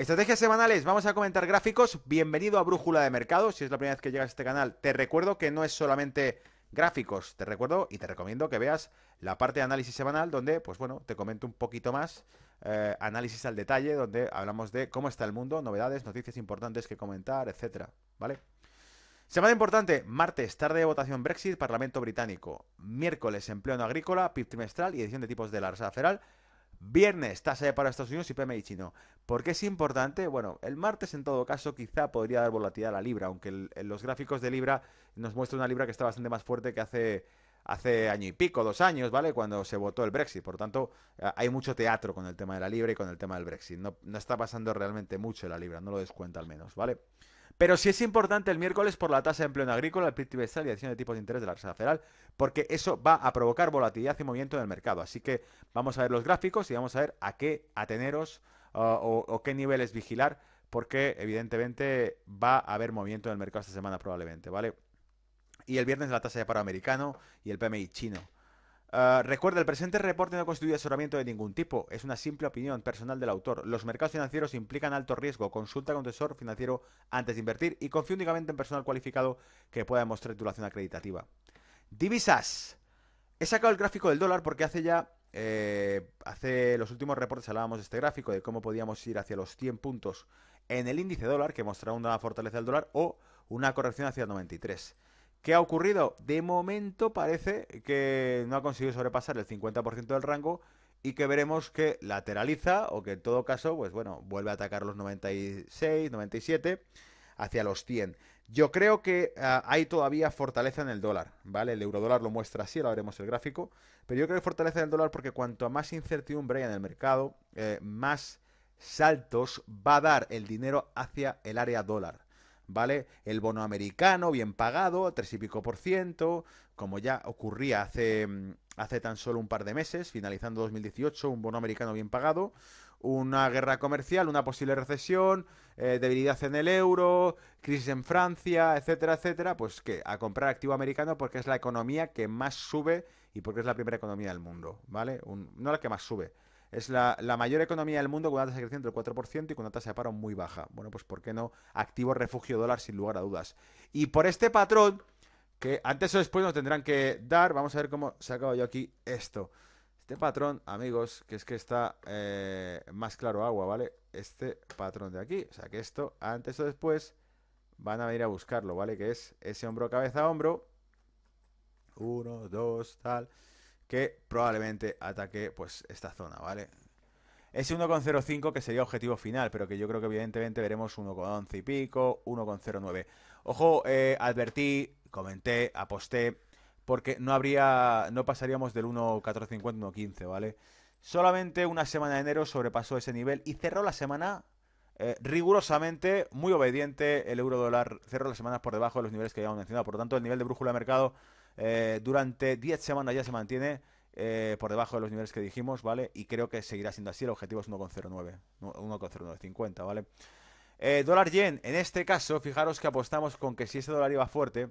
Estrategias semanales, vamos a comentar gráficos. Bienvenido a Brújula de Mercado. Si es la primera vez que llegas a este canal, te recuerdo que no es solamente gráficos. Te recuerdo y te recomiendo que veas la parte de análisis semanal donde, pues bueno, te comento un poquito más. Eh, análisis al detalle, donde hablamos de cómo está el mundo, novedades, noticias importantes que comentar, etcétera. ¿Vale? Semana importante, martes, tarde de votación Brexit, Parlamento Británico. Miércoles, empleo no agrícola, PIB trimestral y edición de tipos de la Reserva Federal. Viernes, tasa de para Estados Unidos y PMI chino. ¿Por qué es importante? Bueno, el martes en todo caso quizá podría dar volatilidad a la libra, aunque los gráficos de libra nos muestra una libra que está bastante más fuerte que hace hace año y pico, dos años, ¿vale? Cuando se votó el Brexit. Por tanto, eh, hay mucho teatro con el tema de la libra y con el tema del Brexit. No, no está pasando realmente mucho en la libra, no lo descuenta al menos, ¿vale? Pero sí es importante el miércoles por la tasa de empleo en agrícola, el PIB y y acción de tipos de interés de la Reserva Federal, porque eso va a provocar volatilidad y movimiento en el mercado. Así que vamos a ver los gráficos y vamos a ver a qué ateneros o, qué niveles vigilar, porque evidentemente va a haber movimiento en el mercado esta semana probablemente, ¿vale? Y el viernes la tasa de paro americano y el PMI chino. Ah, recuerda, el presente reporte no constituye asesoramiento de ningún tipo, es una simple opinión personal del autor. Los mercados financieros implican alto riesgo. Consulta con un asesor financiero antes de invertir y confía únicamente en personal cualificado que pueda demostrar titulación acreditativa. Divisas. He sacado el gráfico del dólar porque hace ya eh, hace los últimos reportes hablábamos de este gráfico, de cómo podíamos ir hacia los 100 puntos en el índice dólar, que mostrará una fortaleza del dólar, o una corrección hacia el 93. ¿Qué ha ocurrido? De momento parece que no ha conseguido sobrepasar el 50% del rango y que veremos que lateraliza o que en todo caso, pues bueno, vuelve a atacar los 96, 97 hacia los 100. Yo creo que ah, hay todavía fortaleza en el dólar, ¿vale? El eurodólar lo muestra así, ahora veremos el gráfico, pero yo creo que fortaleza en el dólar porque cuanto más incertidumbre hay en el mercado, eh, más saltos va a dar el dinero hacia el área dólar. ¿vale? El bono americano, bien pagado, tres y pico por ciento, como ya ocurría hace, mm, hace tan solo un par de meses, finalizando 2018, un bono americano bien pagado, una guerra comercial, una posible recesión, eh, debilidad en el euro, crisis en Francia, etcétera, etcétera, pues que a comprar activo americano porque es la economía que más sube y porque es la primera economía del mundo, ¿vale? no la que más sube, es la, mayor economía del mundo con una tasa de crecimiento del 4% y con una tasa de paro muy baja. Bueno, pues ¿por qué no activo refugio dólar sin lugar a dudas? Y por este patrón, que antes o después nos tendrán que dar, vamos a ver cómo se acaba yo aquí esto. Este patrón, amigos, que es que está eh, más claro agua, ¿vale? Este patrón de aquí, o sea que esto antes o después van a venir a buscarlo, ¿vale? Que es ese hombro cabeza hombro. Uno, dos, tal que probablemente ataque pues esta zona, ¿vale? Ese 1,05 que sería objetivo final, pero que yo creo que evidentemente veremos 1,11 y pico, 1,09. Ojo, eh, advertí, comenté, aposté, porque no habría, no pasaríamos del 1,1450, 1,15, ¿vale? Solamente una semana de enero sobrepasó ese nivel y cerró la semana eh, rigurosamente, muy obediente, el euro dólar cerró la semana por debajo de los niveles que habíamos mencionado. Por lo tanto, el nivel de brújula de mercado eh, durante 10 semanas ya se mantiene eh, por debajo de los niveles que dijimos, ¿vale? Y creo que seguirá siendo así, el objetivo es 1,09, 1,0950, ¿vale? Eh, dólar yen, en este caso, fijaros que apostamos con que si ese dólar iba fuerte,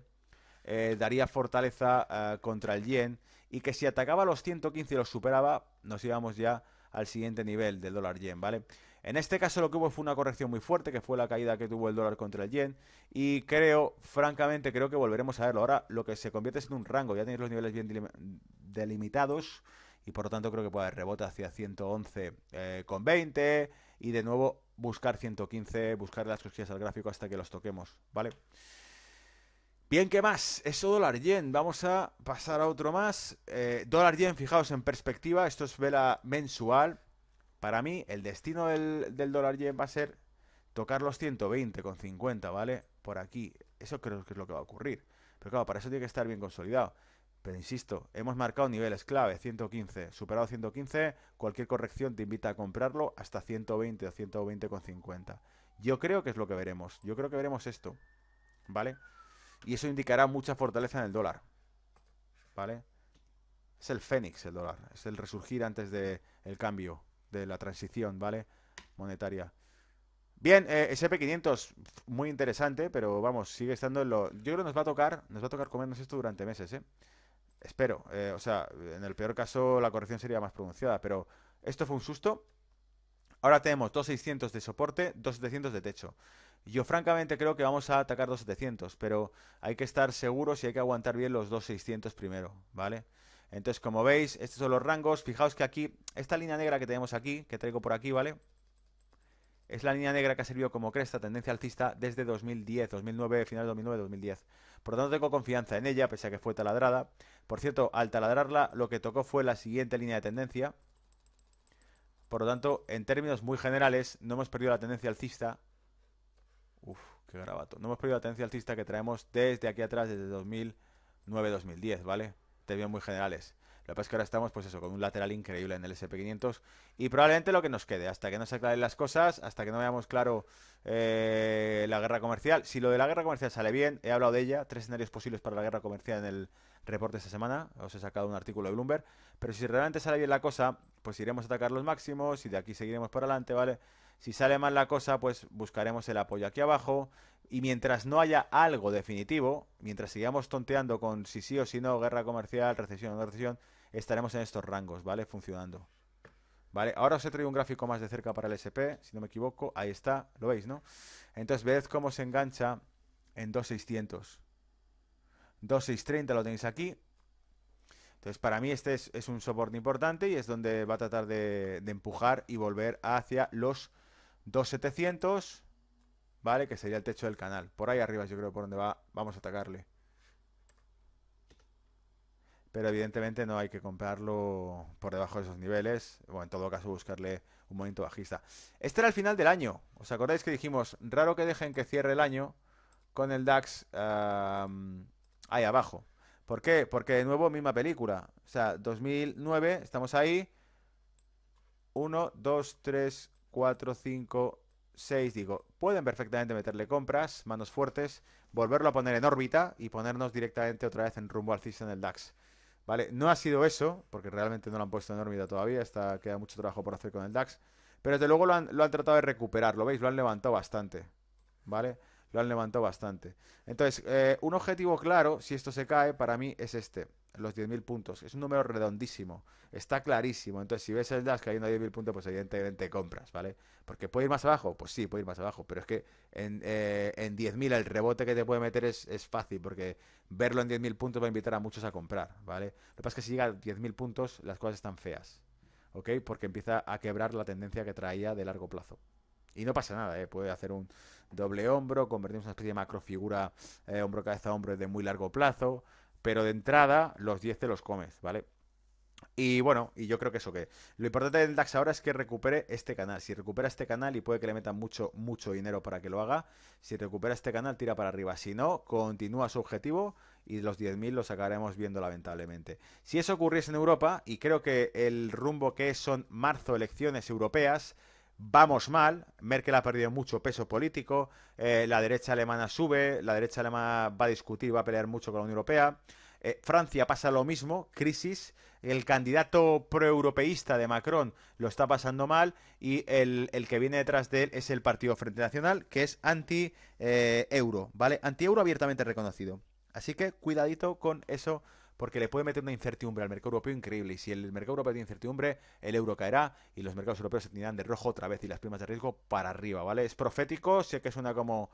daría fortaleza contra el yen y que si atacaba los 115 y los superaba, nos íbamos ya al siguiente nivel del dólar yen, ¿vale? En este caso lo que hubo fue una corrección muy fuerte, que fue la caída que tuvo el dólar contra el yen. Y creo, francamente, creo que volveremos a verlo. Ahora lo que se convierte es en un rango, ya tenéis los niveles bien delimitados. Y por lo tanto creo que puede haber rebote hacia 111 eh, con 20. Y de nuevo buscar 115, buscar las cosquillas al gráfico hasta que los toquemos, ¿vale? Bien, ¿qué más? Eso dólar yen. Vamos a pasar a otro más. Eh, dólar yen, fijaos en perspectiva. Esto es vela mensual. Para mí, el destino del, dólar yen va a ser tocar los 120,50, ¿vale? Por aquí. Eso creo que es lo que va a ocurrir. Pero claro, para eso tiene que estar bien consolidado. Pero insisto, hemos marcado niveles clave, 115. Superado 115, cualquier corrección te invita a comprarlo hasta 120 o 120,50. Yo creo que es lo que veremos. Yo creo que veremos esto, ¿vale? Y eso indicará mucha fortaleza en el dólar, ¿vale? Es el fénix el dólar, es el resurgir antes del cambio de la transición, ¿vale? Monetaria. Bien, eh, SP500, muy interesante, pero vamos, sigue estando en lo... Yo creo que nos va a tocar, nos va a tocar comernos esto durante meses, ¿eh? Espero, eh, o sea, en el peor caso la corrección sería más pronunciada, pero esto fue un susto. Ahora tenemos 2600 de soporte, 2700 de techo. Yo francamente creo que vamos a atacar 2700, pero hay que estar seguros y hay que aguantar bien los 2600 primero, ¿vale? Entonces, como veis, estos son los rangos. Fijaos que aquí, esta línea negra que tenemos aquí, que traigo por aquí, ¿vale? Es la línea negra que ha servido como cresta, tendencia alcista, desde 2010, 2009, final de 2009, 2010. Por lo tanto, tengo confianza en ella, pese a que fue taladrada. Por cierto, al taladrarla, lo que tocó fue la siguiente línea de tendencia. Por lo tanto, en términos muy generales, no hemos perdido la tendencia alcista. Uf, qué grabato. No hemos perdido la tendencia alcista que traemos desde aquí atrás, desde 2009-2010, ¿vale? bien muy generales. Lo que pasa es que ahora estamos, pues eso, con un lateral increíble en el SP500 y probablemente lo que nos quede, hasta que no se aclaren las cosas, hasta que no veamos claro eh, la guerra comercial. Si lo de la guerra comercial sale bien, he hablado de ella, tres escenarios posibles para la guerra comercial en el reporte de esta semana, os he sacado un artículo de Bloomberg, pero si realmente sale bien la cosa, pues iremos a atacar los máximos y de aquí seguiremos para adelante, ¿vale? vale si sale mal la cosa, pues buscaremos el apoyo aquí abajo. Y mientras no haya algo definitivo, mientras sigamos tonteando con si sí o si no, guerra comercial, recesión o no recesión, estaremos en estos rangos, ¿vale? Funcionando. ¿Vale? Ahora os he traído un gráfico más de cerca para el SP, si no me equivoco. Ahí está, lo veis, ¿no? Entonces, ved cómo se engancha en 2600. 2630 lo tenéis aquí. Entonces, para mí este es, un soporte importante y es donde va a tratar de empujar y volver hacia los 2700, ¿vale? Que sería el techo del canal. Por ahí arriba yo creo por donde va, vamos a atacarle. Pero evidentemente no hay que comprarlo por debajo de esos niveles. O en todo caso buscarle un momento bajista. Este era el final del año. ¿Os acordáis que dijimos, raro que dejen que cierre el año con el DAX ahí abajo? ¿Por qué? Porque de nuevo misma película. O sea, 2009, estamos ahí. 1, 2, 3, 4, 5, 6. Digo, pueden perfectamente meterle compras, manos fuertes, volverlo a poner en órbita y ponernos directamente otra vez en rumbo al CIS en el DAX. ¿Vale? No ha sido eso, porque realmente no lo han puesto en órbita todavía, está, queda mucho trabajo por hacer con el DAX. Pero desde luego lo han, lo han tratado de recuperar, lo veis, lo han levantado bastante. ¿Vale? lo han levantado bastante. Entonces, eh, un objetivo claro, si esto se cae, para mí es este, los 10.000 puntos. Es un número redondísimo, está clarísimo. Entonces, si ves el DAS cayendo a 10.000 puntos, pues evidentemente compras, ¿vale? Porque puede ir más abajo, pues sí, puede ir más abajo, pero es que en, 10.000 eh, el rebote que te puede meter es, es fácil, porque verlo en 10.000 puntos va a invitar a muchos a comprar, ¿vale? Lo que pasa es que si llega a 10.000 puntos, las cosas están feas. ¿ok? Porque empieza a quebrar la tendencia que traía de largo plazo. Y no pasa nada, ¿eh? puede hacer un doble hombro, convertirse en una especie de macrofigura hombro-cabeza-hombro eh, de muy largo plazo, pero de entrada los 10 te los comes, ¿vale? Y bueno, y yo creo que eso que lo importante del DAX ahora es que recupere este canal. Si recupera este canal y puede que le metan mucho, mucho dinero para que lo haga, si recupera este canal tira para arriba. Si no, continúa su objetivo y los 10.000 los sacaremos viendo lamentablemente. Si eso ocurriese en Europa, y creo que el rumbo que es son marzo elecciones europeas, vamos mal, Merkel ha perdido mucho peso político, eh, la derecha alemana sube, la derecha alemana va a discutir, va a pelear mucho con la Unión Europea. Eh, Francia pasa lo mismo, crisis, el candidato proeuropeísta de Macron lo está pasando mal y el, que viene detrás de él es el Partido Frente Nacional, que es anti-euro, eh, ¿vale? Anti-euro abiertamente reconocido. Así que cuidadito con eso porque le puede meter una incertidumbre al mercado europeo increíble. Y si el mercado europeo tiene incertidumbre, el euro caerá y los mercados europeos se tirarán de rojo otra vez y las primas de riesgo para arriba, ¿vale? Es profético, sé que suena como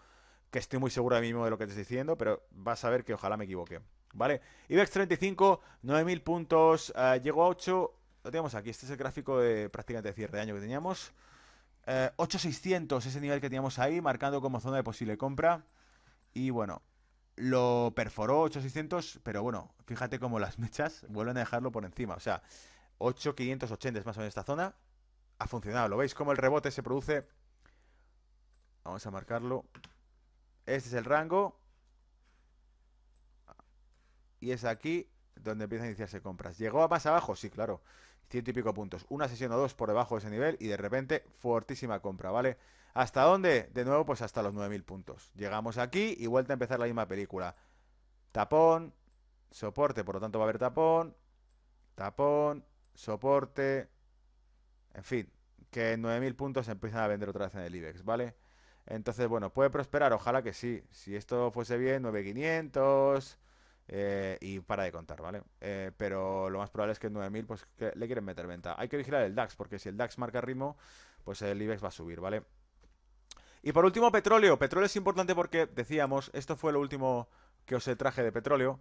que estoy muy seguro de mí mismo de lo que te estoy diciendo, pero vas a ver que ojalá me equivoque, ¿vale? IBEX 35, 9.000 puntos, eh, llegó a 8, lo tenemos aquí, este es el gráfico de prácticamente de cierre de año que teníamos. 8600, eh, ese nivel que teníamos ahí, marcando como zona de posible compra. Y bueno, lo perforó 8600, pero bueno, fíjate cómo las mechas vuelven a dejarlo por encima. O sea, 8580 es más o menos esta zona. Ha funcionado. ¿Lo veis? Como el rebote se produce. Vamos a marcarlo. Este es el rango. Y es aquí donde empiezan a iniciarse compras. ¿Llegó a más abajo? Sí, claro ciento y pico puntos. Una sesión o dos por debajo de ese nivel y de repente fuertísima compra, ¿vale? ¿Hasta dónde? De nuevo, pues hasta los 9.000 puntos. Llegamos aquí y vuelta a empezar la misma película. Tapón, soporte, por lo tanto va a haber tapón, tapón, soporte, en fin, que en 9.000 puntos se empiezan a vender otra vez en el IBEX, ¿vale? Entonces, bueno, puede prosperar, ojalá que sí. Si esto fuese bien, 9.500, eh, y para de contar, ¿vale? Eh, pero lo más probable es que en 9000 pues, le quieren meter venta. Hay que vigilar el DAX, porque si el DAX marca ritmo, pues el IBEX va a subir, ¿vale? Y por último, petróleo. Petróleo es importante porque, decíamos, esto fue lo último que os traje de petróleo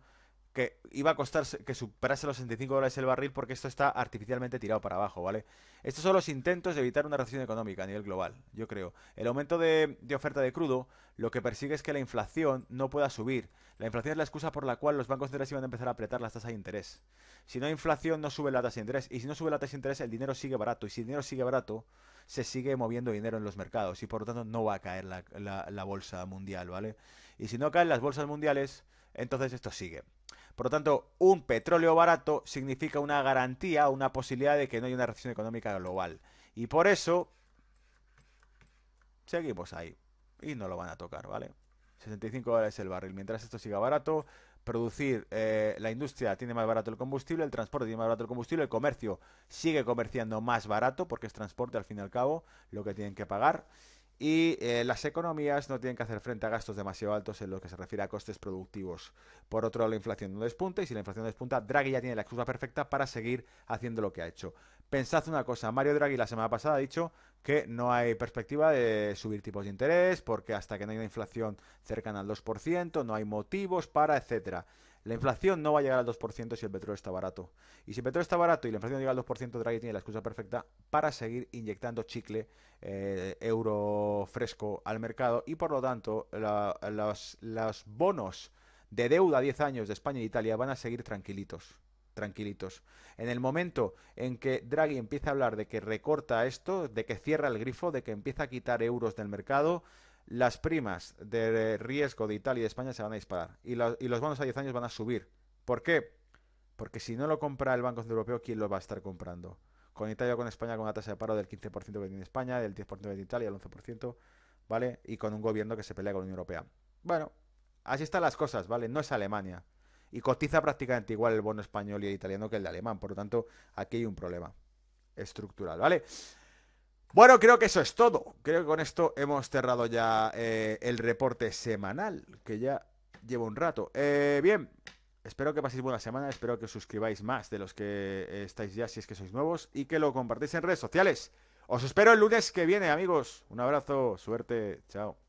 que iba a costar que superase los 65 dólares el barril porque esto está artificialmente tirado para abajo, ¿vale? Estos son los intentos de evitar una recesión económica a nivel global, yo creo. El aumento de, oferta de crudo lo que persigue es que la inflación no pueda subir. La inflación es la excusa por la cual los bancos centrales iban a empezar a apretar las tasas de interés. Si no hay inflación, no sube la tasa de interés. Y si no sube la tasa de interés, el dinero sigue barato. Y si el dinero sigue barato, se sigue moviendo dinero en los mercados. Y por lo tanto, no va a caer la bolsa mundial, ¿vale? Y si no caen las bolsas mundiales, entonces esto sigue. Por lo tanto, un petróleo barato significa una garantía, una posibilidad de que no haya una recesión económica global. Y por eso, seguimos ahí. Y no lo van a tocar, ¿vale? 65 dólares el barril. Mientras esto siga barato, producir, eh, la industria tiene más barato el combustible, el transporte tiene más barato el combustible, el comercio sigue comerciando más barato, porque es transporte al fin y al cabo lo que tienen que pagar y eh, las economías no tienen que hacer frente a gastos demasiado altos en lo que se refiere a costes productivos. Por otro lado, la inflación no despunta y si la inflación despunta, Draghi ya tiene la excusa perfecta para seguir haciendo lo que ha hecho. Pensad una cosa, Mario Draghi la semana pasada ha dicho que no hay perspectiva de subir tipos de interés porque hasta que no haya una inflación cercana al 2% no hay motivos para, etcétera. La inflación no va a llegar al 2% si el petróleo está barato. Y si el petróleo está barato y la inflación llega al 2%, Draghi tiene la excusa perfecta para seguir inyectando chicle eh, euro fresco al mercado y por lo tanto los, bonos de deuda a 10 años de España e Italia van a seguir tranquilitos tranquilitos. En el momento en que Draghi empieza a hablar de que recorta esto, de que cierra el grifo, de que empieza a quitar euros del mercado, las primas de riesgo de Italia y de España se van a disparar y, los bonos a 10 años van a subir. ¿Por qué? Porque si no lo compra el Banco Central Europeo, ¿quién lo va a estar comprando? Con Italia o con España, con una tasa de paro del 15% que tiene España, del 10% que tiene Italia, el 11%, ¿vale? Y con un gobierno que se pelea con la Unión Europea. Bueno, así están las cosas, ¿vale? No es Alemania. Y cotiza prácticamente igual el bono español y el italiano que el de alemán. Por lo tanto, aquí hay un problema estructural, ¿vale? Bueno, creo que eso es todo. Creo que con esto hemos cerrado ya eh, el reporte semanal, que ya lleva un rato. Eh, bien, espero que paséis buena semana, espero que os suscribáis más de los que eh, estáis ya si es que sois nuevos y que lo compartáis en redes sociales. Os espero el lunes que viene, amigos. Un abrazo, suerte, chao.